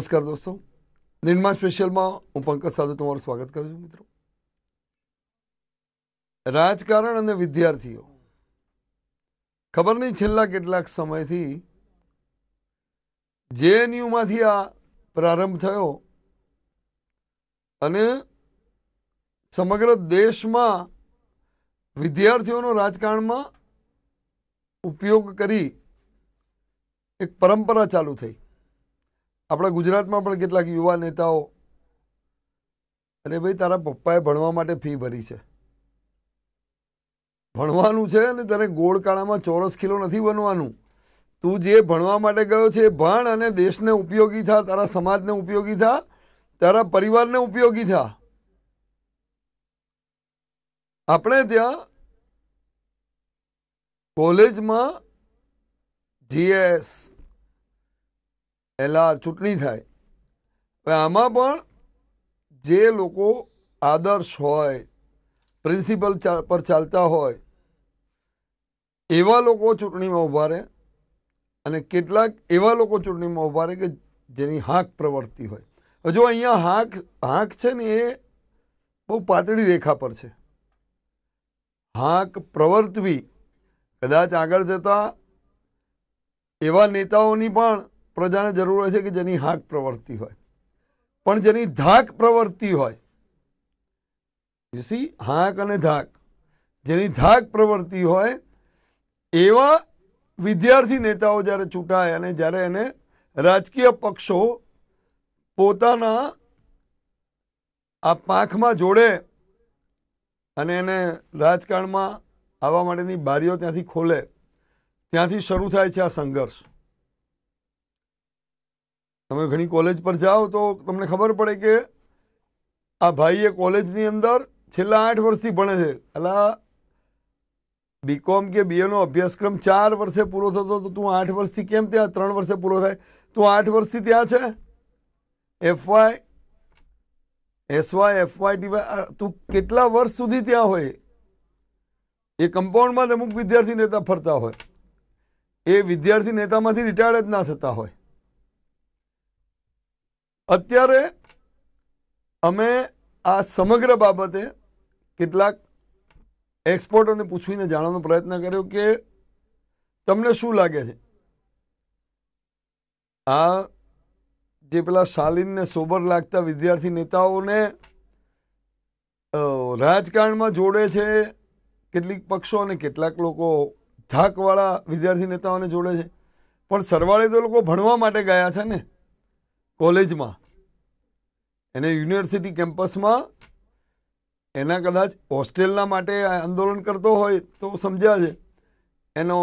નમસ્કાર દોસ્તો નિર્મા સ્પેશિયલમાં હું પંકજ સાધુ તમારું સ્વાગત કરું છું મિત્રો રાજકારણ અને વિદ્યાર્થીઓ ખબર નહીં છેલ્લા કેટલાક સમયથી જેએનયુમાંથી આ પ્રારંભ થયો અને સમગ્ર દેશમાં વિદ્યાર્થીઓનો રાજકારણમાં ઉપયોગ કરી એક પરંપરા ચાલુ થઈ આપણા ગુજરાતમાં પણ કેટલાક યુવા નેતાઓ અરે ભાઈ તારા પપ્પાએ ભણવા માટે ફી ભરી છે ભણવાનું છે અને તને ગોળકાળામાં ચોરસ કિલો નથી બનવાનું તું જે ભણવા માટે ગયો છે એ ભણ અને દેશને ઉપયોગી થા તારા સમાજને ઉપયોગી થા તારા પરિવારને ઉપયોગી થા આપણે ત્યાં કોલેજમાં જીએસ પહેલાં ચૂંટણી થાય આમાં પણ જે લોકો આદર્શ હોય પ્રિન્સિપલ પર ચાલતા હોય એવા લોકો ચૂંટણીમાં ઊભા રહે અને કેટલાક એવા લોકો ચૂંટણીમાં ઊભા રહે કે જેની હાંક પ્રવર્તી હોય જો અહીંયા હાંક હાંક છે ને એ બહુ પાતળી રેખા પર છે હાંક પ્રવર્તવી કદાચ આગળ જતા એવા નેતાઓની પણ પ્રજાને જરૂર હોય છે કે જેની હાક પ્રવૃત્તિ હોય પણ જેની ધાક પ્રવૃત્તિ હોય યુ સી હાક અને ધાક જેની ધાક પ્રવૃત્તિ હોય એવા વિદ્યાર્થી નેતાઓ જ્યારે ચૂંટાય અને જ્યારે એને રાજકીય પક્ષો પોતાના આ પાંખમાં જોડે અને એને રાજકારણમાં આવવા માટેની બારીઓ ત્યાંથી ખોલે ત્યાંથી શરૂ થાય છે આ સંઘર્ષ તમે ઘણી કોલેજ પર જાઓ તો તમને ખબર પડે કે આ ભાઈએ કોલેજની અંદર છેલ્લા આઠ વર્ષથી ભણે છે અલા બીકોમ કે બીએનો અભ્યાસક્રમ ચાર વર્ષે પૂરો થતો તો તું આઠ વર્ષથી કેમ ત્યાં ત્રણ વર્ષે પૂરો થાય તું આઠ વર્ષથી ત્યાં છે એફવાય એસવાય એફવાય ટીવાય તું કેટલા વર્ષ સુધી ત્યાં હોય એ કમ્પાઉન્ડમાં જ અમુક વિદ્યાર્થી નેતા ફરતા હોય એ વિદ્યાર્થી નેતામાંથી રિટાયર્ડ જ ના થતા હોય અત્યારે અમે આ સમગ્ર બાબતે કેટલાક એક્સપર્ટોને પૂછવીને જાણવાનો પ્રયત્ન કર્યો કે તમને શું લાગે છે આ જે પેલા શાલિનને સોબર લાગતા વિદ્યાર્થી નેતાઓને રાજકારણમાં જોડે છે કેટલીક પક્ષો અને કેટલાક લોકો ધાકવાળા વિદ્યાર્થી નેતાઓને જોડે છે પણ સરવાળે તો લોકો ભણવા માટે ગયા છે ને કોલેજમાં એને યુનિવર્સિટી કેમ્પસમાં એના કદાચ હોસ્ટેલના માટે આંદોલન કરતો હોય તો સમજ્યા છે એનો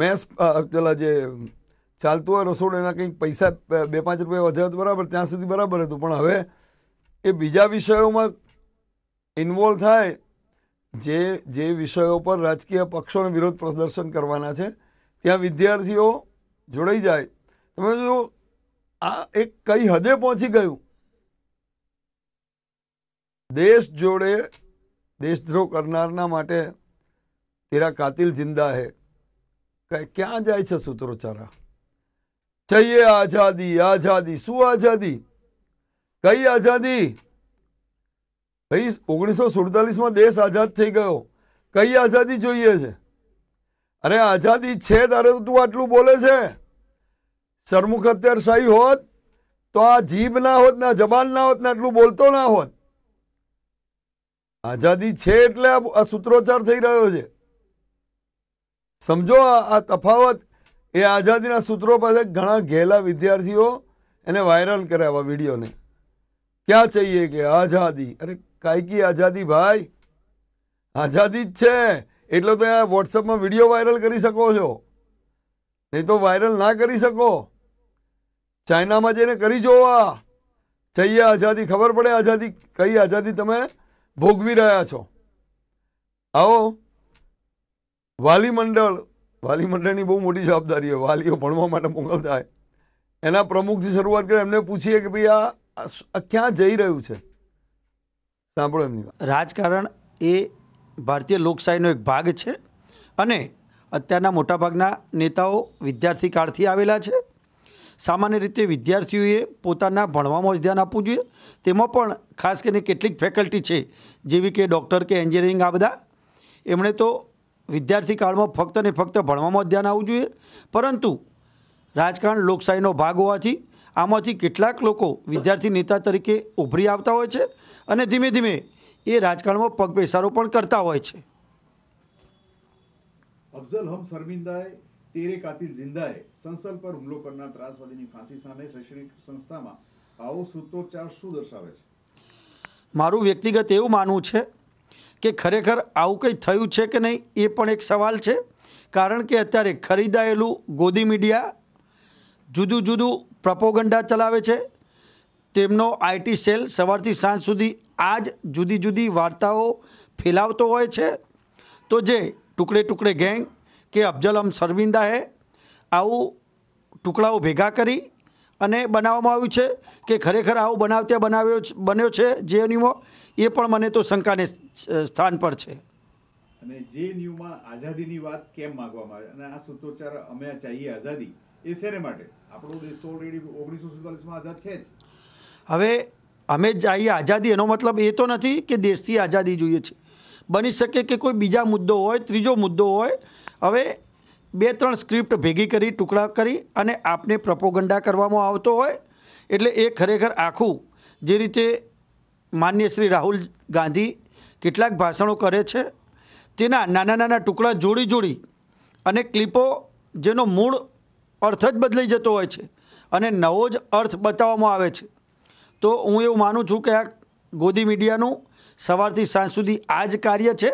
મેસ પેલા જે ચાલતું હોય રસોડું એના કંઈક પૈસા બે પાંચ રૂપિયા વધ્યા તો બરાબર ત્યાં સુધી બરાબર હતું પણ હવે એ બીજા વિષયોમાં ઇન્વોલ્વ થાય જે જે વિષયો પર રાજકીય પક્ષોને વિરોધ પ્રદર્શન કરવાના છે ત્યાં વિદ્યાર્થીઓ જોડાઈ જાય તમે જો આ એક કઈ હદે પહોંચી ગયું દેશ જોડે દેશદ્રોહ કરનારના માટે તેરા કાતિલ જિંદા હે કે ક્યાં જાય છે સૂત્રોચ્ચારા જઈએ આઝાદી આઝાદી શું આઝાદી કઈ આઝાદી ભાઈ ઓગણીસો સુડતાલીસમાં દેશ આઝાદ થઈ ગયો કઈ આઝાદી જોઈએ છે અરે આઝાદી છે તારે તું આટલું બોલે છે સરમુખ અત્યારશાહી હોત તો આ જીભ ના હોત ના જબાન ના હોત ને આટલું બોલતો ના હોત આઝાદી છે એટલે આ સૂત્રોચ્ચાર થઈ રહ્યો છે સમજો આ તફાવત એ આઝાદીના સૂત્રો પાસે ઘણા ઘેલા વિદ્યાર્થીઓ એને વાયરલ કર્યા વિડીયોને ક્યાં ચાહીએ કે આઝાદી અરે કાયકી આઝાદી ભાઈ આઝાદી જ છે એટલો તો આ વોટ્સઅપમાં વિડીયો વાયરલ કરી શકો છો નહીં તો વાયરલ ના કરી શકો ચાઇનામાં જઈને કરી જોવા ચાહીએ આઝાદી ખબર પડે આઝાદી કઈ આઝાદી તમે ભોગવી રહ્યા છો આવો વાલી મંડળ વાલી મંડળની બહુ મોટી જવાબદારી હોય વાલીઓ ભણવા માટે મોકલતા હોય એના પ્રમુખથી શરૂઆત કરે એમને પૂછીએ કે ભાઈ આ ક્યાં જઈ રહ્યું છે સાંભળો એમની રાજકારણ એ ભારતીય લોકશાહીનો એક ભાગ છે અને અત્યારના મોટાભાગના નેતાઓ વિદ્યાર્થી કાળથી આવેલા છે સામાન્ય રીતે વિદ્યાર્થીઓએ પોતાના ભણવામાં જ ધ્યાન આપવું જોઈએ તેમાં પણ ખાસ કરીને કેટલીક ફેકલ્ટી છે જેવી કે ડૉક્ટર કે એન્જિનિયરિંગ આ બધા એમણે તો વિદ્યાર્થી કાળમાં ફક્ત ને ફક્ત ભણવામાં જ ધ્યાન આવવું જોઈએ પરંતુ રાજકારણ લોકશાહીનો ભાગ હોવાથી આમાંથી કેટલાક લોકો વિદ્યાર્થી નેતા તરીકે ઉભરી આવતા હોય છે અને ધીમે ધીમે એ રાજકારણમાં પગપેસારો પણ કરતા હોય છે અફઝલ હમ શર્મિંદાએ તેરે કાતિલ જિંદાએ સંસદ પર હુમલો કરનાર ત્રાસવાદીની ફાંસી સામે શૈક્ષણિક સંસ્થામાં આવો સૂત્રોચ્ચાર શું દર્શાવે છે મારું વ્યક્તિગત એવું માનવું છે કે ખરેખર આવું કંઈ થયું છે કે નહીં એ પણ એક સવાલ છે કારણ કે અત્યારે ખરીદાયેલું ગોદી મીડિયા જુદું જુદું પ્રપોગંડા ચલાવે છે તેમનો આઈટી સેલ સવારથી સાંજ સુધી આ જ જુદી જુદી વાર્તાઓ ફેલાવતો હોય છે તો જે ટુકડે ટુકડે ગેંગ કે અમ શર્મિંદા હે આવું ટુકડાઓ ભેગા કરી અને બનાવવામાં આવ્યું છે કે ખરેખર આવું બનાવ ત્યાં બનાવ્યો બન્યો છે જેએનયુમાં એ પણ મને તો શંકાને સ્થાન પર છે અને જેએનયુમાં આઝાદીની વાત કેમ માંગવામાં આવે અને આ સૂત્રોચ્ચાર અમે ચાહીએ આઝાદી એ શેને માટે આપણો દેશ ઓલરેડી ઓગણીસો સુડતાલીસમાં આઝાદ છે જ હવે અમે ચાહીએ આઝાદી એનો મતલબ એ તો નથી કે દેશથી આઝાદી જોઈએ છે બની શકે કે કોઈ બીજા મુદ્દો હોય ત્રીજો મુદ્દો હોય હવે બે ત્રણ સ્ક્રિપ્ટ ભેગી કરી ટુકડા કરી અને આપને પ્રપોગંડા કરવામાં આવતો હોય એટલે એ ખરેખર આખું જે રીતે માન્ય શ્રી રાહુલ ગાંધી કેટલાક ભાષણો કરે છે તેના નાના નાના ટુકડા જોડી જોડી અને ક્લિપો જેનો મૂળ અર્થ જ બદલાઈ જતો હોય છે અને નવો જ અર્થ બતાવવામાં આવે છે તો હું એવું માનું છું કે આ ગોદી મીડિયાનું સવારથી સાંજ સુધી આ જ કાર્ય છે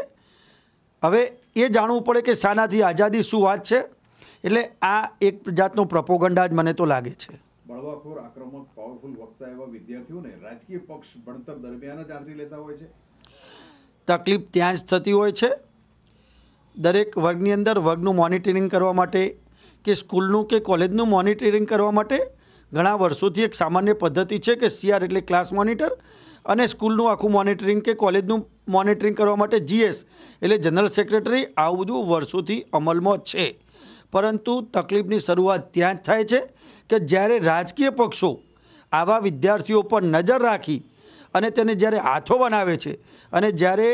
હવે એ જાણવું પડે કે શાનાથી આઝાદી શું વાત છે એટલે આ એક જાતનો પ્રપોગંડા જ મને તો લાગે છે બળવાખોર આક્રમક પાવરફુલ વક્તા એવા વિદ્યાર્થીઓને રાજકીય પક્ષ ભણતર દરમિયાન જ આદરી લેતા હોય છે તકલીફ ત્યાં જ થતી હોય છે દરેક વર્ગની અંદર વર્ગનું મોનિટરિંગ કરવા માટે કે સ્કૂલનું કે કોલેજનું મોનિટરિંગ કરવા માટે ઘણા વર્ષોથી એક સામાન્ય પદ્ધતિ છે કે સીઆર એટલે ક્લાસ મોનિટર અને સ્કૂલનું આખું મોનિટરિંગ કે કોલેજનું મોનિટરિંગ કરવા માટે જીએસ એટલે જનરલ સેક્રેટરી આવું બધું વર્ષોથી અમલમાં છે પરંતુ તકલીફની શરૂઆત ત્યાં જ થાય છે કે જ્યારે રાજકીય પક્ષો આવા વિદ્યાર્થીઓ પર નજર રાખી અને તેને જ્યારે હાથો બનાવે છે અને જ્યારે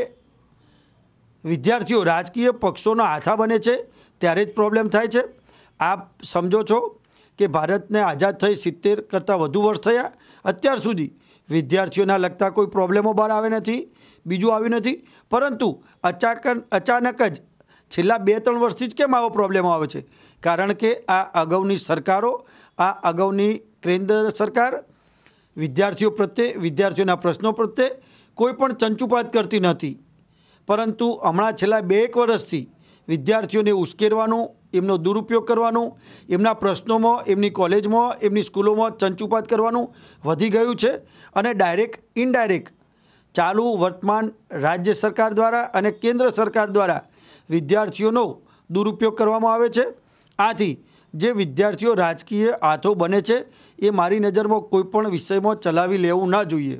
વિદ્યાર્થીઓ રાજકીય પક્ષોના હાથા બને છે ત્યારે જ પ્રોબ્લેમ થાય છે આપ સમજો છો કે ભારતને આઝાદ થઈ સિત્તેર કરતાં વધુ વર્ષ થયા અત્યાર સુધી વિદ્યાર્થીઓના લગતા કોઈ પ્રોબ્લેમો બહાર આવે નથી બીજું આવ્યું નથી પરંતુ અચાક અચાનક જ છેલ્લા બે ત્રણ વર્ષથી જ કેમ આવો પ્રોબ્લેમ આવે છે કારણ કે આ અગાઉની સરકારો આ અગાઉની કેન્દ્ર સરકાર વિદ્યાર્થીઓ પ્રત્યે વિદ્યાર્થીઓના પ્રશ્નો પ્રત્યે કોઈ પણ ચંચુપાત કરતી નથી પરંતુ હમણાં છેલ્લા બે એક વર્ષથી વિદ્યાર્થીઓને ઉશ્કેરવાનું એમનો દુરુપયોગ કરવાનો એમના પ્રશ્નોમાં એમની કોલેજમાં એમની સ્કૂલોમાં ચંચુપાત કરવાનું વધી ગયું છે અને ડાયરેક્ટ ઇનડાયરેક્ટ ચાલુ વર્તમાન રાજ્ય સરકાર દ્વારા અને કેન્દ્ર સરકાર દ્વારા વિદ્યાર્થીઓનો દુરુપયોગ કરવામાં આવે છે આથી જે વિદ્યાર્થીઓ રાજકીય હાથો બને છે એ મારી નજરમાં કોઈપણ વિષયમાં ચલાવી લેવું ના જોઈએ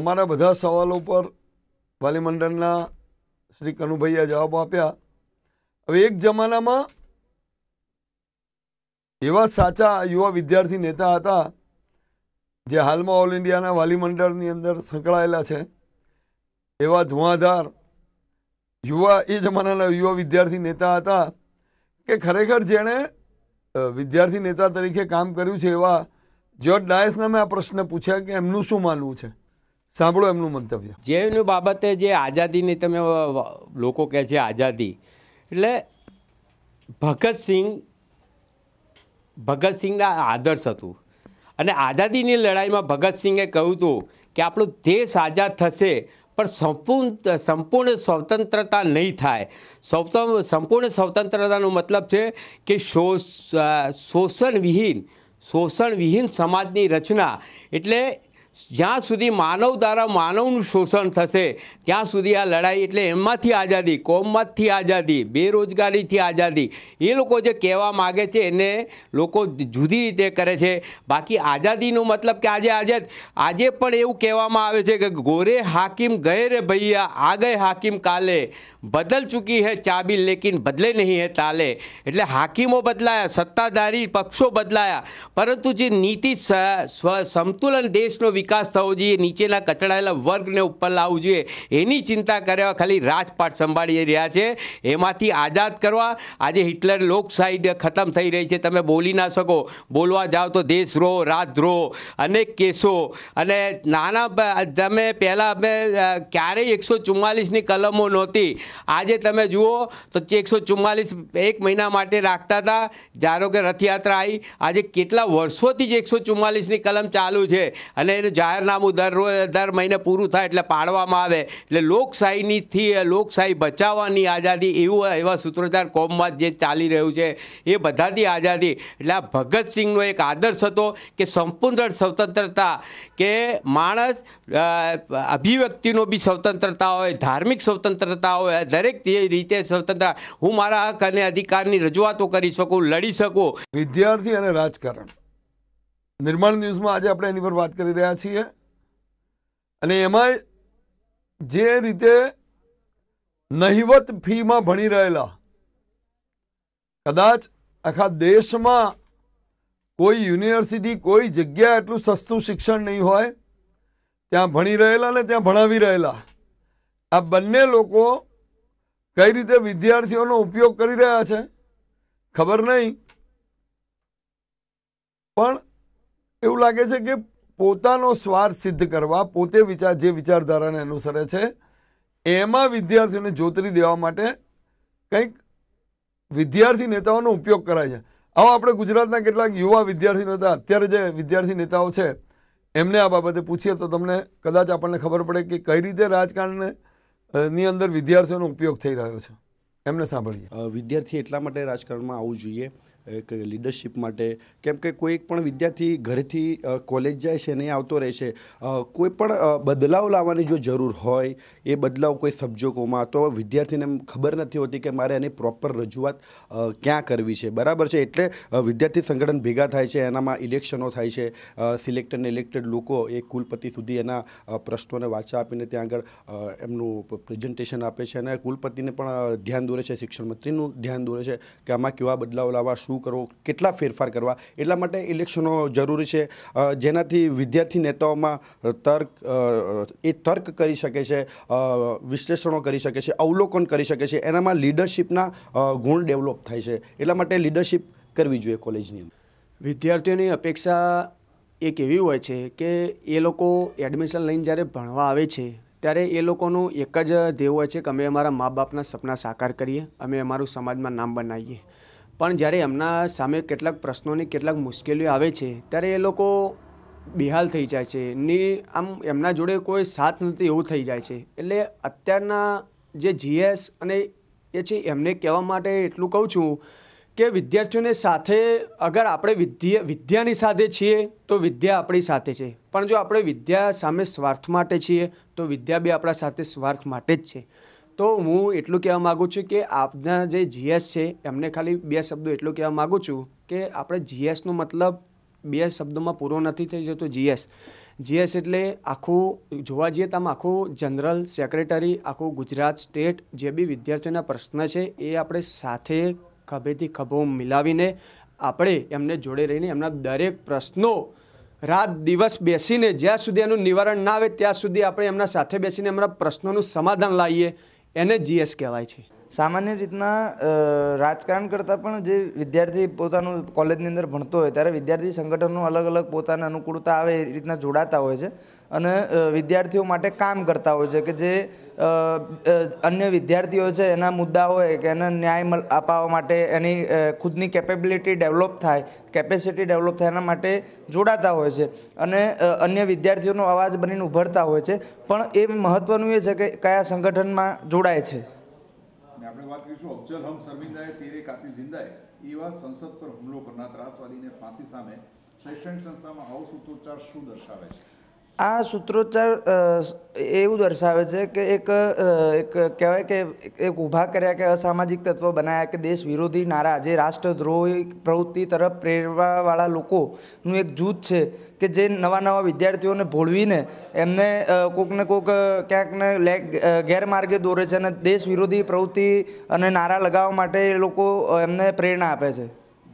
અમારા બધા સવાલો પર વાલીમંડળના શ્રી કનુભાઈએ જવાબ આપ્યા હવે એક જમાનામાં એવા સાચા યુવા વિદ્યાર્થી નેતા હતા જે હાલમાં ઓલ ઇન્ડિયાના વાલી મંડળની અંદર સંકળાયેલા છે એવા ધુઆધાર યુવા એ જમાનાના યુવા વિદ્યાર્થી નેતા હતા કે ખરેખર જેણે વિદ્યાર્થી નેતા તરીકે કામ કર્યું છે એવા જ્યોર્જ ડાયસને મેં આ પ્રશ્ન પૂછ્યા કે એમનું શું માનવું છે સાંભળો એમનું મંતવ્ય જેની બાબતે જે આઝાદીની તમે લોકો કહે છે આઝાદી એટલે ભગતસિંહ ભગતસિંહના આદર્શ હતું અને આઝાદીની લડાઈમાં ભગતસિંહે કહ્યું હતું કે આપણો દેશ આઝાદ થશે પણ સંપૂર્ણ સંપૂર્ણ સ્વતંત્રતા નહીં થાય સૌ સંપૂર્ણ સ્વતંત્રતાનો મતલબ છે કે શોષણ વિહીન શોષણ વિહીન સમાજની રચના એટલે જ્યાં સુધી માનવ દ્વારા માનવનું શોષણ થશે ત્યાં સુધી આ લડાઈ એટલે એમાંથી આઝાદી કોમમાંથી આઝાદી બેરોજગારીથી આઝાદી એ લોકો જે કહેવા માગે છે એને લોકો જુદી રીતે કરે છે બાકી આઝાદીનો મતલબ કે આજે આઝાદ આજે પણ એવું કહેવામાં આવે છે કે ગોરે હાકિમ ગયે રે ભૈયા આ ગયે હાકિમ કાલે બદલ ચૂકી હે ચાબી લેકિન બદલે નહીં હે તાલે એટલે હાકીમો બદલાયા સત્તાધારી પક્ષો બદલાયા પરંતુ જે નીતિ સમતુલન દેશનો વિકાસ વિકાસ થવો જોઈએ નીચેના કચડાયેલા વર્ગને ઉપર લાવવું જોઈએ એની ચિંતા કર્યા ખાલી રાજપાઠ સંભાળી રહ્યા છે એમાંથી આઝાદ કરવા આજે હિટલર લોકશાહી ખતમ થઈ રહી છે તમે બોલી ના શકો બોલવા જાઓ તો દેશદ્રોહ રાજદ્રોહ અનેક કેસો અને નાના તમે પહેલાં અમે ક્યારેય એકસો ચુમ્માલીસની કલમો નહોતી આજે તમે જુઓ તો એકસો ચુમ્માલીસ એક મહિના માટે રાખતા હતા ધારો કે રથયાત્રા આવી આજે કેટલા વર્ષોથી જ એકસો ચુમ્માલીસની કલમ ચાલુ છે અને જાહેરનામું દર દર મહિને પૂરું થાય એટલે પાડવામાં આવે એટલે લોકશાહીનીથી લોકશાહી બચાવવાની આઝાદી એવું એવા સૂત્રોચ્ચાર કોમમાં જે ચાલી રહ્યું છે એ બધાથી આઝાદી એટલે આ ભગતસિંહનો એક આદર્શ હતો કે સંપૂર્ણ સ્વતંત્રતા કે માણસ અભિવ્યક્તિનો બી સ્વતંત્રતા હોય ધાર્મિક સ્વતંત્રતા હોય દરેક રીતે સ્વતંત્રતા હું મારા હક અને અધિકારની રજૂઆતો કરી શકું લડી શકું વિદ્યાર્થી અને રાજકારણ નિર્માણ ન્યૂઝમાં આજે આપણે એની પર વાત કરી રહ્યા છીએ અને એમાં જે રીતે નહિવત ફીમાં ભણી રહેલા કદાચ આખા દેશમાં કોઈ યુનિવર્સિટી કોઈ જગ્યા એટલું સસ્તું શિક્ષણ નહીં હોય ત્યાં ભણી રહેલા ને ત્યાં ભણાવી રહેલા આ બંને લોકો કઈ રીતે વિદ્યાર્થીઓનો ઉપયોગ કરી રહ્યા છે ખબર નહીં પણ એવું લાગે છે કે પોતાનો સ્વાર્થ સિદ્ધ કરવા પોતે વિચાર જે વિચારધારાને અનુસરે છે એમાં વિદ્યાર્થીઓને જોતરી દેવા માટે કંઈક વિદ્યાર્થી નેતાઓનો ઉપયોગ કરાય છે આવા આપણે ગુજરાતના કેટલાક યુવા વિદ્યાર્થી નેતા અત્યારે જે વિદ્યાર્થી નેતાઓ છે એમને આ બાબતે પૂછીએ તો તમને કદાચ આપણને ખબર પડે કે કઈ રીતે રાજકારણને ની અંદર વિદ્યાર્થીઓનો ઉપયોગ થઈ રહ્યો છે એમને સાંભળીએ વિદ્યાર્થી એટલા માટે રાજકારણમાં આવવું જોઈએ એક લીડરશિપ માટે કેમ કે કોઈ પણ વિદ્યાર્થી ઘરેથી કોલેજ જાય છે નહીં આવતો રહે છે કોઈ પણ બદલાવ લાવવાની જો જરૂર હોય એ બદલાવ કોઈ સબ્જોગોમાં તો વિદ્યાર્થીને ખબર નથી હોતી કે મારે એની પ્રોપર રજૂઆત ક્યાં કરવી છે બરાબર છે એટલે વિદ્યાર્થી સંગઠન ભેગા થાય છે એનામાં ઇલેક્શનો થાય છે સિલેક્ટ અને ઇલેક્ટેડ લોકો એ કુલપતિ સુધી એના પ્રશ્નોને વાચા આપીને ત્યાં આગળ એમનું પ્રેઝન્ટેશન આપે છે અને કુલપતિને પણ ધ્યાન દોરે છે શિક્ષણ મંત્રીનું ધ્યાન દોરે છે કે આમાં કેવા બદલાવ લાવવા શું શું કરવો કેટલા ફેરફાર કરવા એટલા માટે ઇલેક્શનો જરૂરી છે જેનાથી વિદ્યાર્થી નેતાઓમાં તર્ક એ તર્ક કરી શકે છે વિશ્લેષણો કરી શકે છે અવલોકન કરી શકે છે એનામાં લીડરશિપના ગુણ ડેવલપ થાય છે એટલા માટે લીડરશિપ કરવી જોઈએ કોલેજની વિદ્યાર્થીઓની અપેક્ષા એક એવી હોય છે કે એ લોકો એડમિશન લઈને જ્યારે ભણવા આવે છે ત્યારે એ લોકોનું એક જ ધ્યેય હોય છે કે અમે અમારા મા બાપના સપના સાકાર કરીએ અમે અમારું સમાજમાં નામ બનાવીએ પણ જ્યારે એમના સામે કેટલાક પ્રશ્નોની કેટલાક મુશ્કેલીઓ આવે છે ત્યારે એ લોકો બિહાલ થઈ જાય છે ને આમ એમના જોડે કોઈ સાથ નથી એવું થઈ જાય છે એટલે અત્યારના જે જીએસ અને એ છે એમને કહેવા માટે એટલું કહું છું કે વિદ્યાર્થીઓને સાથે અગર આપણે વિદ્યા વિદ્યાની સાથે છીએ તો વિદ્યા આપણી સાથે છે પણ જો આપણે વિદ્યા સામે સ્વાર્થ માટે છીએ તો વિદ્યા બી આપણા સાથે સ્વાર્થ માટે જ છે તો હું એટલું કહેવા માગું છું કે આપના જે જીએસ છે એમને ખાલી બે શબ્દો એટલું કહેવા માગું છું કે આપણે જીએસનો મતલબ બે શબ્દોમાં પૂરો નથી થઈ જતો જીએસ જીએસ એટલે આખું જોવા જઈએ તો આમ આખું જનરલ સેક્રેટરી આખું ગુજરાત સ્ટેટ જે બી વિદ્યાર્થીઓના પ્રશ્ન છે એ આપણે સાથે ખભેથી ખભો મિલાવીને આપણે એમને જોડે રહીને એમના દરેક પ્રશ્નો રાત દિવસ બેસીને જ્યાં સુધી એનું નિવારણ ના આવે ત્યાં સુધી આપણે એમના સાથે બેસીને એમના પ્રશ્નોનું સમાધાન લાવીએ એને જીએસ કહેવાય છે સામાન્ય રીતના રાજકારણ કરતાં પણ જે વિદ્યાર્થી પોતાનું કોલેજની અંદર ભણતો હોય ત્યારે વિદ્યાર્થી સંગઠનો અલગ અલગ પોતાને અનુકૂળતા આવે એ રીતના જોડાતા હોય છે અને વિદ્યાર્થીઓ માટે કામ કરતા હોય છે કે જે અન્ય વિદ્યાર્થીઓ છે એના મુદ્દા હોય કે એને ન્યાય અપાવવા માટે એની ખુદની કેપેબિલિટી ડેવલપ થાય કેપેસિટી ડેવલપ થાય એના માટે જોડાતા હોય છે અને અન્ય વિદ્યાર્થીઓનો અવાજ બનીને ઉભરતા હોય છે પણ એ મહત્ત્વનું એ છે કે કયા સંગઠનમાં જોડાય છે આપણે વાત કરીશું અફજલ હમ શર્મિંદાએ તેરે કાતિલ જિંદાએ એવા સંસદ પર હુમલો કરનાર ત્રાસવાદીને ફાંસી સામે શૈક્ષણિક સંસ્થામાં આવો સૂત્રોચ્ચાર શું દર્શાવે છે આ સૂત્રોચ્ચાર એવું દર્શાવે છે કે એક એક કહેવાય કે એક ઊભા કર્યા કે અસામાજિક તત્વ બનાવ્યા કે દેશ વિરોધી નારા જે રાષ્ટ્રદ્રોહી પ્રવૃત્તિ તરફ પ્રેરવાવાળા લોકોનું એક જૂથ છે કે જે નવા નવા વિદ્યાર્થીઓને ભોળવીને એમને કોકને કોક ક્યાંકને લે ગેરમાર્ગે દોરે છે અને દેશ વિરોધી પ્રવૃત્તિ અને નારા લગાવવા માટે એ લોકો એમને પ્રેરણા આપે છે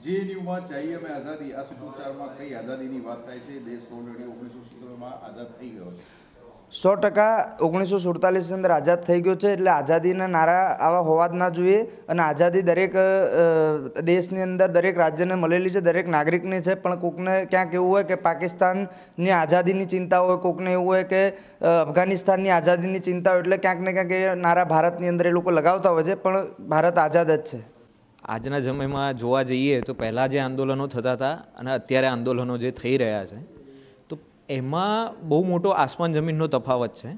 જેએનયુમાં ચાહીએ મેં આઝાદી આ સૂત્રોચ્ચારમાં કઈ આઝાદીની વાત થાય છે દેશ ઓલરેડી ઓગણીસો સિત્તેરમાં આઝાદ થઈ ગયો છે સો ટકા ઓગણીસો સુડતાલીસની અંદર આઝાદ થઈ ગયો છે એટલે આઝાદીના નારા આવા હોવા જ ના જોઈએ અને આઝાદી દરેક દેશની અંદર દરેક રાજ્યને મળેલી છે દરેક નાગરિકને છે પણ કોકને ક્યાંક એવું હોય કે પાકિસ્તાનની આઝાદીની ચિંતા હોય કોકને એવું હોય કે અફઘાનિસ્તાનની આઝાદીની ચિંતા હોય એટલે ક્યાંક ને ક્યાંક એ નારા ભારતની અંદર એ લોકો લગાવતા હોય છે પણ ભારત આઝાદ જ છે આજના સમયમાં જોવા જઈએ તો પહેલાં જે આંદોલનો થતા હતા અને અત્યારે આંદોલનો જે થઈ રહ્યા છે તો એમાં બહુ મોટો આસમાન જમીનનો તફાવત છે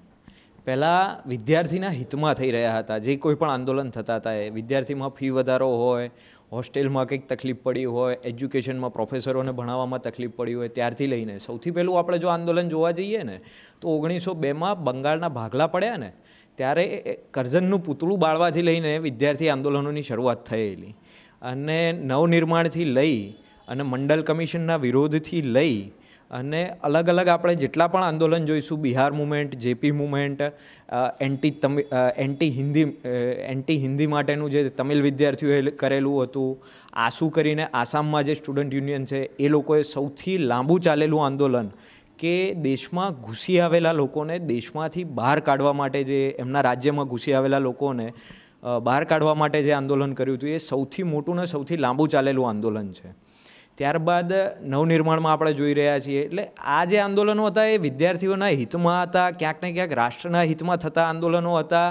પહેલાં વિદ્યાર્થીના હિતમાં થઈ રહ્યા હતા જે કોઈ પણ આંદોલન થતા હતા એ વિદ્યાર્થીમાં ફી વધારો હોય હોસ્ટેલમાં કંઈક તકલીફ પડી હોય એજ્યુકેશનમાં પ્રોફેસરોને ભણાવવામાં તકલીફ પડી હોય ત્યારથી લઈને સૌથી પહેલું આપણે જો આંદોલન જોવા જઈએ ને તો ઓગણીસો બેમાં બંગાળના ભાગલા પડ્યા ને ત્યારે કરજણનું પૂતળું બાળવાથી લઈને વિદ્યાર્થી આંદોલનોની શરૂઆત થયેલી અને નવનિર્માણથી લઈ અને મંડલ કમિશનના વિરોધથી લઈ અને અલગ અલગ આપણે જેટલા પણ આંદોલન જોઈશું Bihar movement JP movement anti તમિ એન્ટી હિન્દી એન્ટી હિન્દી માટેનું જે તમિલ વિદ્યાર્થીઓએ કરેલું હતું આસુ કરીને આસામમાં જે સ્ટુડન્ટ યુનિયન છે એ લોકોએ સૌથી લાંબુ ચાલેલું આંદોલન કે દેશમાં ઘૂસી આવેલા લોકોને દેશમાંથી બહાર કાઢવા માટે જે એમના રાજ્યમાં ઘૂસી આવેલા લોકોને બહાર કાઢવા માટે જે આંદોલન કર્યું હતું એ સૌથી મોટું ને સૌથી લાંબુ ચાલેલું આંદોલન છે ત્યારબાદ નવનિર્માણમાં આપણે જોઈ રહ્યા છીએ એટલે આ જે આંદોલનો હતા એ વિદ્યાર્થીઓના હિતમાં હતા ક્યાંક ને ક્યાંક રાષ્ટ્રના હિતમાં થતા આંદોલનો હતા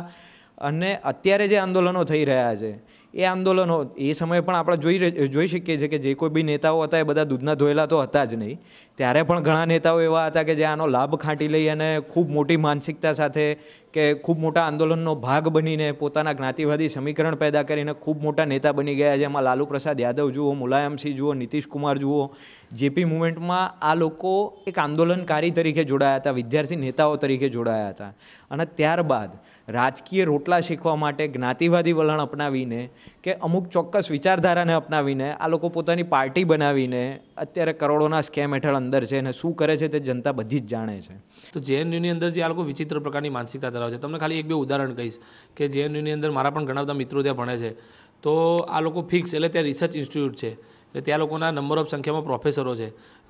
અને અત્યારે જે આંદોલનો થઈ રહ્યા છે એ આંદોલનો એ સમયે પણ આપણે જોઈ જોઈ શકીએ છીએ કે જે કોઈ બી નેતાઓ હતા એ બધા દૂધના ધોયેલા તો હતા જ નહીં ત્યારે પણ ઘણા નેતાઓ એવા હતા કે જે આનો લાભ ખાંટી લઈ અને ખૂબ મોટી માનસિકતા સાથે કે ખૂબ મોટા આંદોલનનો ભાગ બનીને પોતાના જ્ઞાતિવાદી સમીકરણ પેદા કરીને ખૂબ મોટા નેતા બની ગયા જેમાં લાલુ પ્રસાદ યાદવ જુઓ મુલાયમસિંહ જુઓ નીતિશ કુમાર જુઓ જેપી મુવમેન્ટમાં આ લોકો એક આંદોલનકારી તરીકે જોડાયા હતા વિદ્યાર્થી નેતાઓ તરીકે જોડાયા હતા અને ત્યારબાદ રાજકીય રોટલા શીખવા માટે જ્ઞાતિવાદી વલણ અપનાવીને કે અમુક ચોક્કસ વિચારધારાને અપનાવીને આ લોકો પોતાની પાર્ટી બનાવીને અત્યારે કરોડોના સ્કેમ હેઠળ અંદર છે અને શું કરે છે તે જનતા બધી જ જાણે છે તો જેએનયુની અંદર જે આ લોકો વિચિત્ર પ્રકારની માનસિકતા ધરાવે છે તમને ખાલી એક બે ઉદાહરણ કહીશ કે જેએનયુની અંદર મારા પણ ઘણા બધા મિત્રો ત્યાં ભણે છે તો આ લોકો ફિક્સ એટલે ત્યાં રિસર્ચ ઇન્સ્ટિટ્યૂટ છે એટલે ત્યાં લોકોના નંબર ઓફ સંખ્યામાં પ્રોફેસરો છે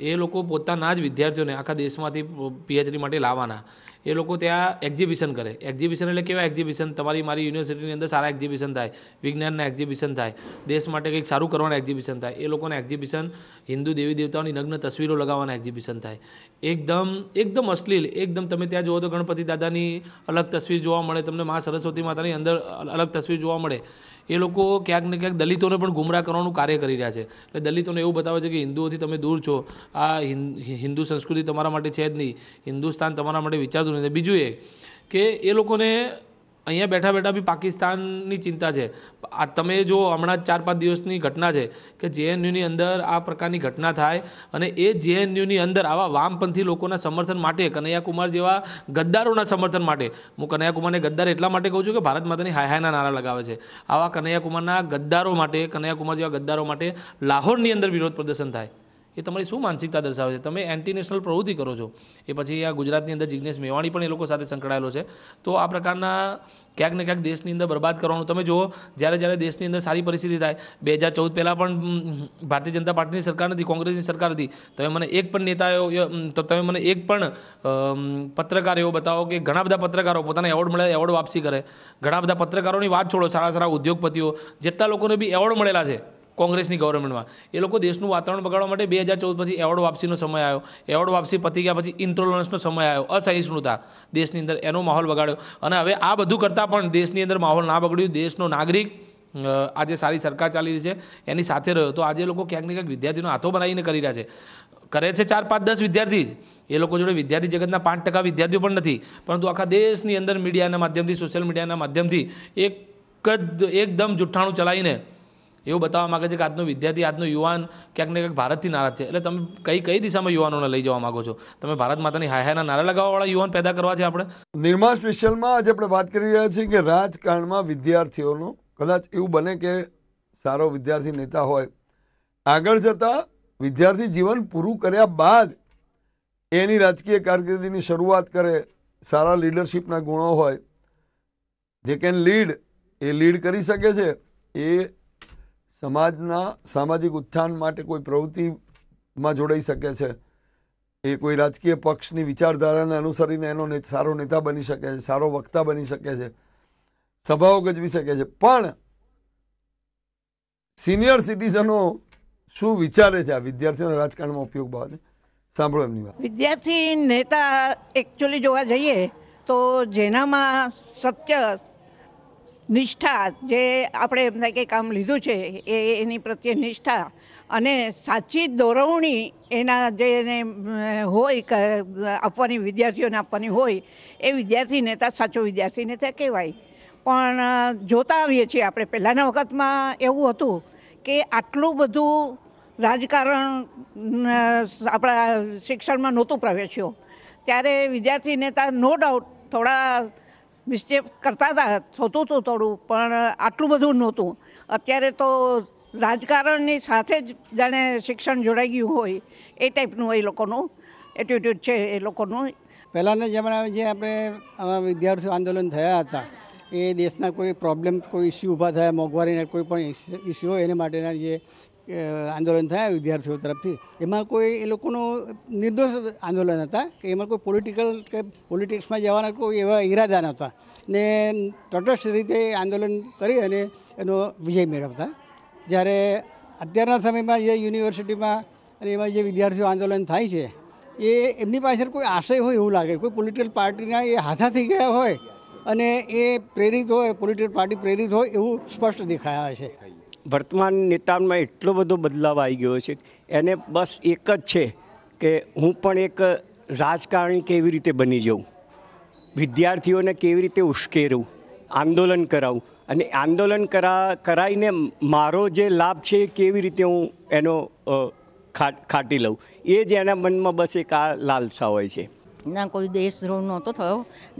એ લોકો પોતાના જ વિદ્યાર્થીઓને આખા દેશમાંથી પીએચડી માટે લાવવાના એ લોકો ત્યાં એક્ઝિબિશન કરે એક્ઝિબિશન એટલે કેવા એક્ઝિબિશન તમારી મારી યુનિવર્સિટીની અંદર સારા એક્ઝિબિશન થાય વિજ્ઞાનના એક્ઝિબિશન થાય દેશ માટે કંઈક સારું કરવાનું એક્ઝિબિશન થાય એ લોકોના એક્ઝિબિશન હિન્દુ દેવી દેવતાઓની નગ્ન તસવીરો લગાવવાના એક્ઝિબિશન થાય એકદમ એકદમ અશ્લીલ એકદમ તમે ત્યાં જુઓ તો ગણપતિ દાદાની અલગ તસવીર જોવા મળે તમને મા સરસ્વતી માતાની અંદર અલગ તસવીર જોવા મળે એ લોકો ક્યાંક ને ક્યાંક દલિતોને પણ ગુમરાહ કરવાનું કાર્ય કરી રહ્યા છે એટલે દલિતોને એવું બતાવે છે કે હિન્દુઓથી તમે દૂર છો આ હિન્દુ સંસ્કૃતિ તમારા માટે છે જ નહીં હિન્દુસ્તાન તમારા માટે વિચારતું નથી બીજું એ કે એ લોકોને અહીંયા બેઠા બેઠા બી પાકિસ્તાનની ચિંતા છે આ તમે જો હમણાં ચાર પાંચ દિવસની ઘટના છે કે જેએનયુની અંદર આ પ્રકારની ઘટના થાય અને એ જેએનયુની અંદર આવા વામપંથી લોકોના સમર્થન માટે કનૈયાકુમાર જેવા ગદ્દારોના સમર્થન માટે હું કનૈયાકુમારને ગદ્દાર એટલા માટે કહું છું કે ભારત માતાની હાય નારા લગાવે છે આવા કનૈયાકુમારના ગદ્દારો માટે કનૈયાકુમાર જેવા ગદ્દારો માટે લાહોરની અંદર વિરોધ પ્રદર્શન થાય એ તમારી શું માનસિકતા દર્શાવે છે તમે એન્ટી નેશનલ પ્રવૃત્તિ કરો છો એ પછી આ ગુજરાતની અંદર જિજ્ઞેશ મેવાણી પણ એ લોકો સાથે સંકળાયેલો છે તો આ પ્રકારના ક્યાંક ને ક્યાંક દેશની અંદર બરબાદ કરવાનું તમે જુઓ જ્યારે જ્યારે દેશની અંદર સારી પરિસ્થિતિ થાય બે હજાર ચૌદ પહેલાં પણ ભારતીય જનતા પાર્ટીની સરકાર નથી કોંગ્રેસની સરકાર હતી તમે મને એક પણ નેતા એવો તો તમે મને એક પણ પત્રકાર એવો બતાવો કે ઘણા બધા પત્રકારો પોતાને એવોર્ડ મળે એવોર્ડ વાપસી કરે ઘણા બધા પત્રકારોની વાત છોડો સારા સારા ઉદ્યોગપતિઓ જેટલા લોકોને બી એવોર્ડ મળેલા છે કોંગ્રેસની ગવર્મેન્ટમાં એ લોકો દેશનું વાતાવરણ બગાડવા માટે બે હજાર ચૌદ પછી એવોર્ડ વાપસીનો સમય આવ્યો એવોર્ડ વાપસી પતી ગયા પછી ઇન્ટોલરન્સનો સમય આવ્યો અસહિષ્ણુતા દેશની અંદર એનો માહોલ બગાડ્યો અને હવે આ બધું કરતાં પણ દેશની અંદર માહોલ ના બગડ્યું દેશનો નાગરિક આજે સારી સરકાર ચાલી રહી છે એની સાથે રહ્યો તો આજે લોકો ક્યાંક ને ક્યાંક વિદ્યાર્થીનો હાથો બનાવીને કરી રહ્યા છે કરે છે ચાર પાંચ દસ વિદ્યાર્થી જ એ લોકો જોડે વિદ્યાર્થી જગતના પાંચ ટકા વિદ્યાર્થીઓ પણ નથી પરંતુ આખા દેશની અંદર મીડિયાના માધ્યમથી સોશિયલ મીડિયાના માધ્યમથી એક જ એકદમ જુઠ્ઠાણું ચલાવીને એવું બતાવવા માગે છે કે આજનો વિદ્યાર્થી આજનો યુવાન ક્યાંક ને ક્યાંક ભારતથી નારાજ છે એટલે તમે કઈ કઈ દિશામાં યુવાનોને લઈ જવા માગો છો તમે ભારત માતાની હાય હાયના નારા લગાવવાવાળા યુવાન પેદા કરવા છે આપણે નિર્મા સ્પેશિયલમાં આજે આપણે વાત કરી રહ્યા છીએ કે રાજકારણમાં વિદ્યાર્થીઓનો કદાચ એવું બને કે સારો વિદ્યાર્થી નેતા હોય આગળ જતાં વિદ્યાર્થી જીવન પૂરું કર્યા બાદ એની રાજકીય કારકિર્દીની શરૂઆત કરે સારા લીડરશિપના ગુણો હોય જે કેન લીડ એ લીડ કરી શકે છે એ સમાજના સામાજિક ઉત્થાન માટે કોઈ પ્રવૃત્તિમાં જોડાઈ શકે છે એ કોઈ રાજકીય પક્ષની વિચારધારાને અનુસરીને એનો સારો નેતા બની શકે છે સારો વક્તા બની શકે છે સભાઓ ગજવી શકે છે પણ સિનિયર સિટીઝનો શું વિચારે છે આ વિદ્યાર્થીઓના રાજકારણમાં ઉપયોગ બાબતે સાંભળો એમની વાત વિદ્યાર્થી નેતા એકચ્યુઅલી જોવા જઈએ તો જેનામાં સત્ય નિષ્ઠા જે આપણે એમ કંઈ કામ લીધું છે એ એની પ્રત્યે નિષ્ઠા અને સાચી દોરવણી એના જે એને હોય આપવાની વિદ્યાર્થીઓને આપવાની હોય એ વિદ્યાર્થી નેતા સાચો વિદ્યાર્થી નેતા કહેવાય પણ જોતા આવીએ છીએ આપણે પહેલાંના વખતમાં એવું હતું કે આટલું બધું રાજકારણ આપણા શિક્ષણમાં નહોતું પ્રવેશ્યું ત્યારે વિદ્યાર્થી નેતા નો ડાઉટ થોડા મિસ્ટેક કરતા હતા થતું હતું થોડું પણ આટલું બધું નહોતું અત્યારે તો રાજકારણની સાથે જ જાણે શિક્ષણ જોડાઈ ગયું હોય એ ટાઈપનું એ લોકોનું એટિટ્યૂડ છે એ લોકોનું પહેલાંના જમાનામાં જે આપણે વિદ્યાર્થીઓ આંદોલન થયા હતા એ દેશના કોઈ પ્રોબ્લેમ કોઈ ઇસ્યુ ઊભા થયા મોંઘવારીના કોઈ પણ ઇસ્યુ હોય એને માટેના જે આંદોલન થયા વિદ્યાર્થીઓ તરફથી એમાં કોઈ એ લોકોનું નિર્દોષ આંદોલન હતા કે એમાં કોઈ પોલિટિકલ કે પોલિટિક્સમાં જવાના કોઈ એવા ઈરાદા નહોતા ને તટસ્થ રીતે આંદોલન કરી અને એનો વિજય મેળવતા જ્યારે અત્યારના સમયમાં જે યુનિવર્સિટીમાં અને એમાં જે વિદ્યાર્થીઓ આંદોલન થાય છે એ એમની પાછળ કોઈ આશય હોય એવું લાગે કોઈ પોલિટિકલ પાર્ટીના એ હાથા થઈ ગયા હોય અને એ પ્રેરિત હોય પોલિટિકલ પાર્ટી પ્રેરિત હોય એવું સ્પષ્ટ દેખાયા છે વર્તમાન નેતામાં એટલો બધો બદલાવ આવી ગયો છે એને બસ એક જ છે કે હું પણ એક રાજકારણી કેવી રીતે બની જઉં વિદ્યાર્થીઓને કેવી રીતે ઉશ્કેરવું આંદોલન કરાવું અને આંદોલન કરા કરાવીને મારો જે લાભ છે એ કેવી રીતે હું એનો ખાટી લઉં એ જ એના મનમાં બસ એક આ લાલસા હોય છે ના કોઈ દેશદ્રોહ નહોતો થયો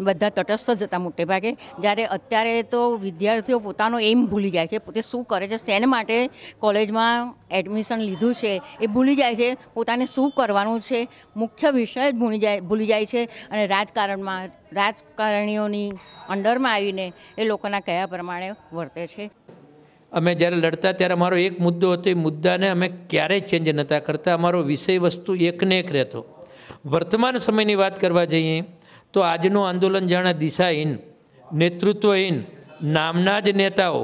બધા તટસ્થ જ હતા ભાગે જ્યારે અત્યારે તો વિદ્યાર્થીઓ પોતાનો એમ ભૂલી જાય છે પોતે શું કરે છે શેને માટે કોલેજમાં એડમિશન લીધું છે એ ભૂલી જાય છે પોતાને શું કરવાનું છે મુખ્ય વિષય જ ભૂલી જાય ભૂલી જાય છે અને રાજકારણમાં રાજકારણીઓની અંડરમાં આવીને એ લોકોના કયા પ્રમાણે વર્તે છે અમે જ્યારે લડતા ત્યારે અમારો એક મુદ્દો હતો એ મુદ્દાને અમે ક્યારેય ચેન્જ નહોતા કરતા અમારો વિષય વસ્તુ એકને એક રહેતો વર્તમાન સમયની વાત કરવા જઈએ તો આજનું આંદોલન જાણે દિશાહીન નેતૃત્વહીન નામના જ નેતાઓ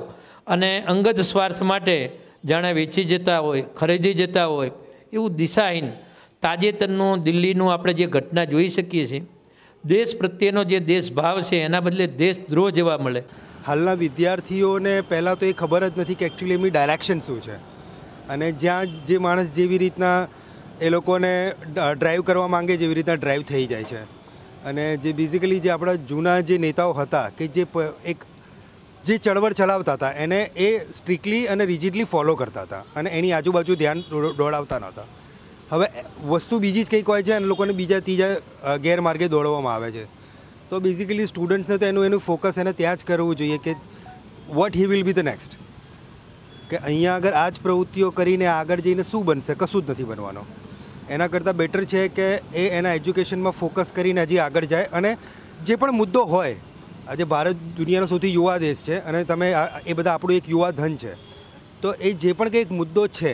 અને અંગત સ્વાર્થ માટે જાણે વેચી જતા હોય ખરીદી જતા હોય એવું દિશાહીન તાજેતરનું દિલ્હીનું આપણે જે ઘટના જોઈ શકીએ છીએ દેશ પ્રત્યેનો જે દેશભાવ છે એના બદલે દેશદ્રોહ જોવા મળે હાલના વિદ્યાર્થીઓને પહેલાં તો એ ખબર જ નથી કે એકચ્યુઅલી એમની ડાયરેક્શન શું છે અને જ્યાં જે માણસ જેવી રીતના એ લોકોને ડ્રાઈવ કરવા માંગે જેવી રીતના ડ્રાઈવ થઈ જાય છે અને જે બેઝિકલી જે આપણા જૂના જે નેતાઓ હતા કે જે એક જે ચળવળ ચલાવતા હતા એને એ સ્ટ્રિકલી અને રિજિડલી ફોલો કરતા હતા અને એની આજુબાજુ ધ્યાન દોડાવતા નહોતા હવે વસ્તુ બીજી જ કંઈક હોય છે અને લોકોને બીજા ત્રીજા ગેરમાર્ગે દોડવામાં આવે છે તો બેઝિકલી સ્ટુડન્ટ્સને તો એનું એનું ફોકસ એને ત્યાં જ કરવું જોઈએ કે what he will be the next કે અહીંયા આગળ આ જ પ્રવૃત્તિઓ કરીને આગળ જઈને શું બનશે કશું જ નથી બનવાનું એના કરતાં બેટર છે કે એ એના એજ્યુકેશનમાં ફોકસ કરીને હજી આગળ જાય અને જે પણ મુદ્દો હોય આજે ભારત દુનિયાનો સૌથી યુવા દેશ છે અને તમે એ બધા આપણું એક યુવા ધન છે તો એ જે પણ કંઈક મુદ્દો છે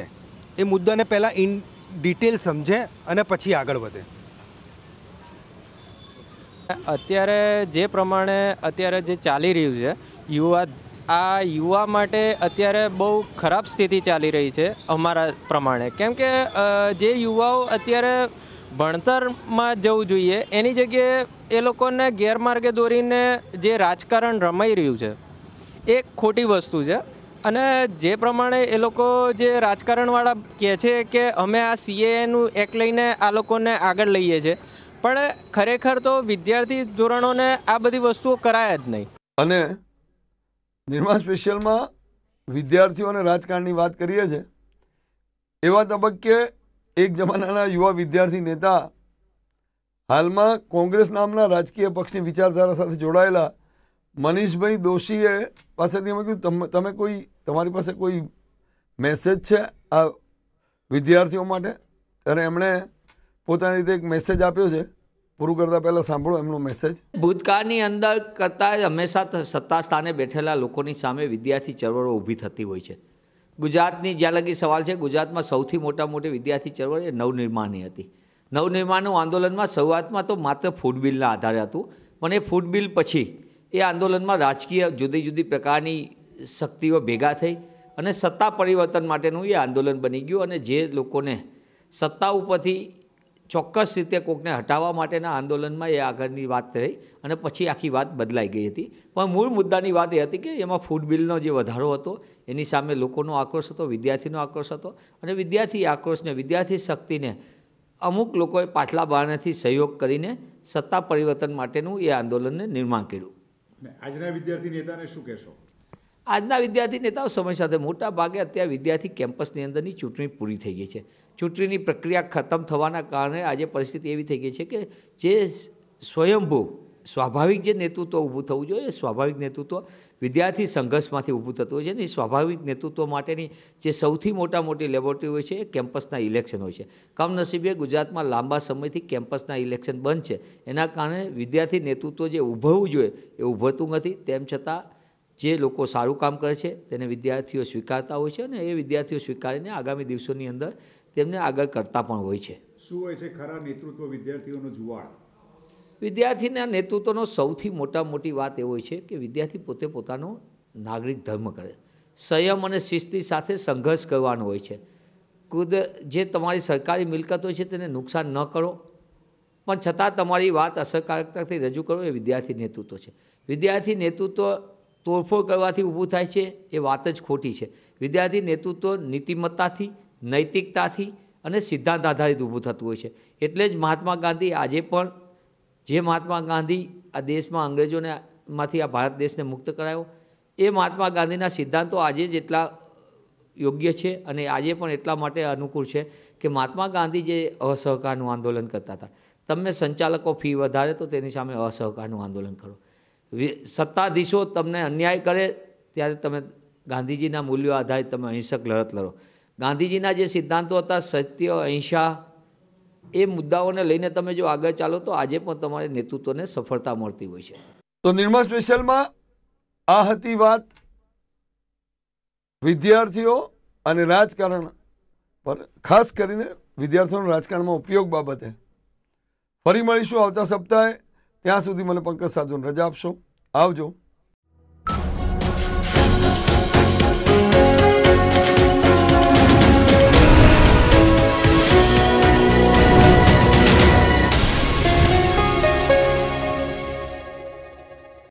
એ મુદ્દાને પહેલાં ઇન ડિટેલ સમજે અને પછી આગળ વધે અત્યારે જે પ્રમાણે અત્યારે જે ચાલી રહ્યું છે યુવા આ યુવા માટે અત્યારે બહુ ખરાબ સ્થિતિ ચાલી રહી છે અમારા પ્રમાણે કેમ કે જે યુવાઓ અત્યારે ભણતરમાં જવું જોઈએ એની જગ્યાએ એ લોકોને ગેરમાર્ગે દોરીને જે રાજકારણ રમાઈ રહ્યું છે એ ખોટી વસ્તુ છે અને જે પ્રમાણે એ લોકો જે રાજકારણવાળા કહે છે કે અમે આ સીએનું એક્ટ લઈને આ લોકોને આગળ લઈએ છીએ પણ ખરેખર તો વિદ્યાર્થી ધોરણોને આ બધી વસ્તુઓ કરાય જ નહીં અને નિર્મા સ્પેશિયલમાં વિદ્યાર્થીઓ અને રાજકારણની વાત કરીએ છીએ એવા તબક્કે એક જમાનાના યુવા વિદ્યાર્થી નેતા હાલમાં કોંગ્રેસ નામના રાજકીય પક્ષની વિચારધારા સાથે જોડાયેલા મનીષભાઈ દોશીએ પાસેથી અમે કહ્યું તમે કોઈ તમારી પાસે કોઈ મેસેજ છે આ વિદ્યાર્થીઓ માટે ત્યારે એમણે પોતાની રીતે એક મેસેજ આપ્યો છે પૂરું કરતાં પહેલાં સાંભળો એમનો મેસેજ ભૂતકાળની અંદર કરતાં હંમેશા સત્તા સ્થાને બેઠેલા લોકોની સામે વિદ્યાર્થી ચળવળો ઊભી થતી હોય છે ગુજરાતની જ્યાં લગી સવાલ છે ગુજરાતમાં સૌથી મોટા મોટી વિદ્યાર્થી ચળવળ એ નવનિર્માણની હતી નવનિર્માણનું આંદોલનમાં શરૂઆતમાં તો માત્ર ફૂડ બિલના આધારે હતું પણ એ ફૂડ બિલ પછી એ આંદોલનમાં રાજકીય જુદી જુદી પ્રકારની શક્તિઓ ભેગા થઈ અને સત્તા પરિવર્તન માટેનું એ આંદોલન બની ગયું અને જે લોકોને સત્તા ઉપરથી ચોક્કસ રીતે કોકને હટાવવા માટેના આંદોલનમાં એ આગળની વાત રહી અને પછી આખી વાત બદલાઈ ગઈ હતી પણ મૂળ મુદ્દાની વાત એ હતી કે એમાં ફૂડ બિલનો જે વધારો હતો એની સામે લોકોનો આક્રોશ હતો વિદ્યાર્થીનો આક્રોશ હતો અને વિદ્યાર્થી આક્રોશને વિદ્યાર્થી શક્તિને અમુક લોકોએ પાછલા બહાનેથી સહયોગ કરીને સત્તા પરિવર્તન માટેનું એ આંદોલનને નિર્માણ કર્યું આજના વિદ્યાર્થી નેતાને શું કહેશો આજના વિદ્યાર્થી નેતાઓ સમય સાથે મોટા ભાગે અત્યારે વિદ્યાર્થી કેમ્પસની અંદરની ચૂંટણી પૂરી થઈ ગઈ છે ચૂંટણીની પ્રક્રિયા ખતમ થવાના કારણે આજે પરિસ્થિતિ એવી થઈ ગઈ છે કે જે સ્વયંભૂ સ્વાભાવિક જે નેતૃત્વ ઊભું થવું જોઈએ સ્વાભાવિક નેતૃત્વ વિદ્યાર્થી સંઘર્ષમાંથી ઊભું થતું હોય છે ને સ્વાભાવિક નેતૃત્વ માટેની જે સૌથી મોટા મોટી લેબોરેટરી હોય છે એ કેમ્પસના ઇલેક્શન હોય છે કમનસીબે ગુજરાતમાં લાંબા સમયથી કેમ્પસના ઇલેક્શન બંધ છે એના કારણે વિદ્યાર્થી નેતૃત્વ જે ઊભવું જોઈએ એ ઊભતું નથી તેમ છતાં જે લોકો સારું કામ કરે છે તેને વિદ્યાર્થીઓ સ્વીકારતા હોય છે અને એ વિદ્યાર્થીઓ સ્વીકારીને આગામી દિવસોની અંદર તેમને આગળ કરતા પણ હોય છે શું હોય છે ખરા નેતૃત્વ વિદ્યાર્થીઓનો જુવાળ વિદ્યાર્થીના નેતૃત્વનો સૌથી મોટા મોટી વાત એ હોય છે કે વિદ્યાર્થી પોતે પોતાનો નાગરિક ધર્મ કરે સંયમ અને શિસ્તી સાથે સંઘર્ષ કરવાનો હોય છે કુદ જે તમારી સરકારી મિલકત હોય છે તેને નુકસાન ન કરો પણ છતાં તમારી વાત અસરકારકતાથી રજૂ કરો એ વિદ્યાર્થી નેતૃત્વ છે વિદ્યાર્થી નેતૃત્વ તોડફોડ કરવાથી ઊભું થાય છે એ વાત જ ખોટી છે વિદ્યાર્થી નેતૃત્વ નીતિમત્તાથી નૈતિકતાથી અને સિદ્ધાંત આધારિત ઊભું થતું હોય છે એટલે જ મહાત્મા ગાંધી આજે પણ જે મહાત્મા ગાંધી આ દેશમાં અંગ્રેજોને માંથી આ ભારત દેશને મુક્ત કરાયો એ મહાત્મા ગાંધીના સિદ્ધાંતો આજે જ એટલા યોગ્ય છે અને આજે પણ એટલા માટે અનુકૂળ છે કે મહાત્મા ગાંધી જે અસહકારનું આંદોલન કરતા હતા તમે સંચાલકો ફી વધારે તો તેની સામે અસહકારનું આંદોલન કરો સત્તાધીશો તમને અન્યાય કરે ત્યારે તમે ગાંધીજીના મૂલ્યો આધારિત તમે અહિંસક લડત લડો ગાંધીજીના જે સિદ્ધાંતો હતા સત્ય અહિંસા એ મુદ્દાઓને લઈને તમે જો આગળ ચાલો તો આજે પણ તમારે નેતૃત્વને સફળતા મળતી હોય છે તો નિર્મા સ્પેશિયલમાં આ હતી વાત વિદ્યાર્થીઓ અને રાજકારણ પર ખાસ કરીને વિદ્યાર્થીઓનો રાજકારણમાં ઉપયોગ બાબતે ફરી મળીશું આવતા સપ્તાહે ત્યાં સુધી મને પંકજ સાધુને રજા આપશો આવજો